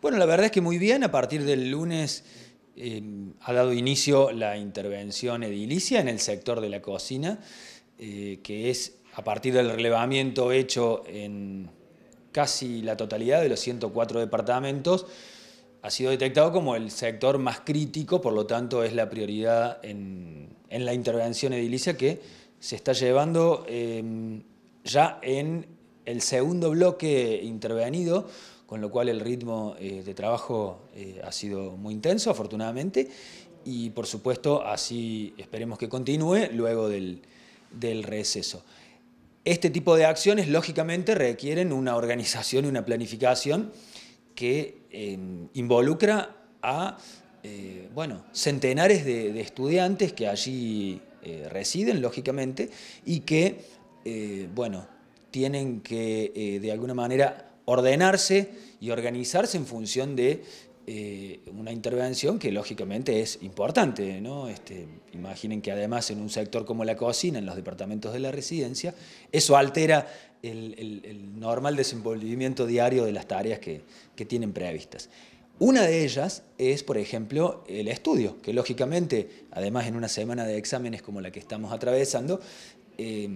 Bueno, la verdad es que muy bien. A partir del lunes eh, ha dado inicio la intervención edilicia en el sector de la cocina, eh, que es a partir del relevamiento hecho en casi la totalidad de los 104 departamentos, ha sido detectado como el sector más crítico, por lo tanto es la prioridad en, la intervención edilicia que se está llevando eh, ya en el segundo bloque intervenido, con lo cual el ritmo eh, de trabajo eh, ha sido muy intenso, afortunadamente, y por supuesto así esperemos que continúe luego del, receso. Este tipo de acciones, lógicamente, requieren una organización y una planificación que eh, involucra a bueno, centenares de, estudiantes que allí residen, lógicamente, y que bueno, tienen que eh, de alguna manera ordenarse y organizarse en función de eh, una intervención que lógicamente es importante. ¿no? Este, imaginen que además en un sector como la cocina, en los departamentos de la residencia, eso altera el, normal desenvolvimiento diario de las tareas que, tienen previstas. Una de ellas es, por ejemplo, el estudio, que lógicamente, además en una semana de exámenes como la que estamos atravesando, eh,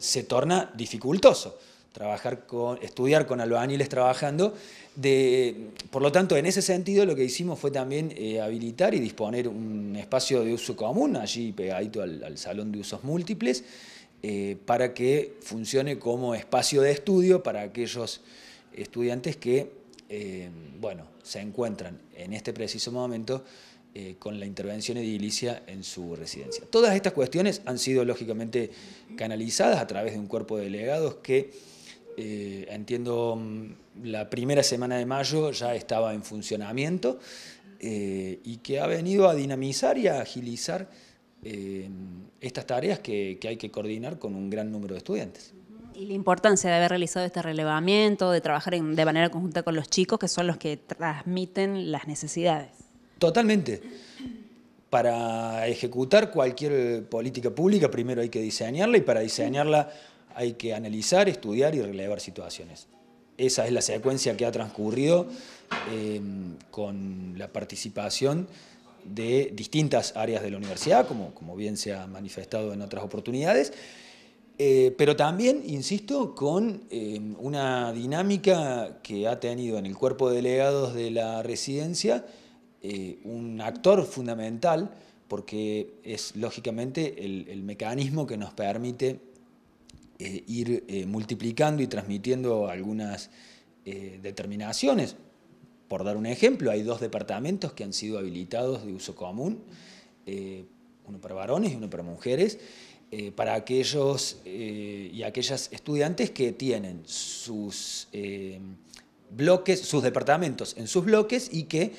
se torna dificultoso trabajar con, estudiar con albañiles trabajando. De, por lo tanto, en ese sentido lo que hicimos fue también eh, habilitar y disponer un espacio de uso común allí pegadito al, salón de usos múltiples eh, para que funcione como espacio de estudio para aquellos estudiantes que eh, bueno, se encuentran en este preciso momento eh, con la intervención edilicia en su residencia. Todas estas cuestiones han sido lógicamente canalizadas a través de un cuerpo de delegados que, eh, entiendo, mm, la primera semana de mayo ya estaba en funcionamiento eh, y que ha venido a dinamizar y a agilizar estas tareas que, hay que coordinar con un gran número de estudiantes. Y la importancia de haber realizado este relevamiento, de trabajar de manera conjunta con los chicos, que son los que transmiten las necesidades. Totalmente. Para ejecutar cualquier política pública primero hay que diseñarla y para diseñarla hay que analizar, estudiar y relevar situaciones. Esa es la secuencia que ha transcurrido em, con la participación de distintas áreas de la universidad, como, bien se ha manifestado en otras oportunidades, eh, pero también, insisto, con em, una dinámica que ha tenido en el cuerpo de delegados de la residencia eh, un actor fundamental porque es lógicamente el, mecanismo que nos permite eh, ir eh, multiplicando y transmitiendo algunas determinaciones. Por dar un ejemplo, hay dos departamentos que han sido habilitados de uso común, uno para varones y uno para mujeres, para aquellos y aquellas estudiantes que tienen sus bloques, sus departamentos en sus bloques y que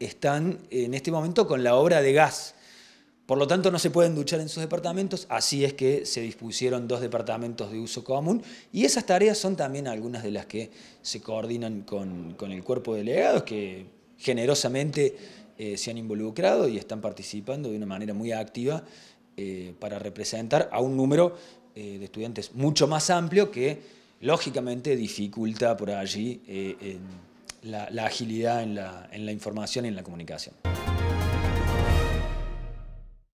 están en este momento con la obra de gas. Por lo tanto, no se pueden duchar en sus departamentos, así es que se dispusieron dos departamentos de uso común y esas tareas son también algunas de las que se coordinan con, el cuerpo de delegados que generosamente eh, se han involucrado y están participando de una manera muy activa eh, para representar a un número eh, de estudiantes mucho más amplio que lógicamente dificulta por allí la, agilidad en la, en la información y en la comunicación.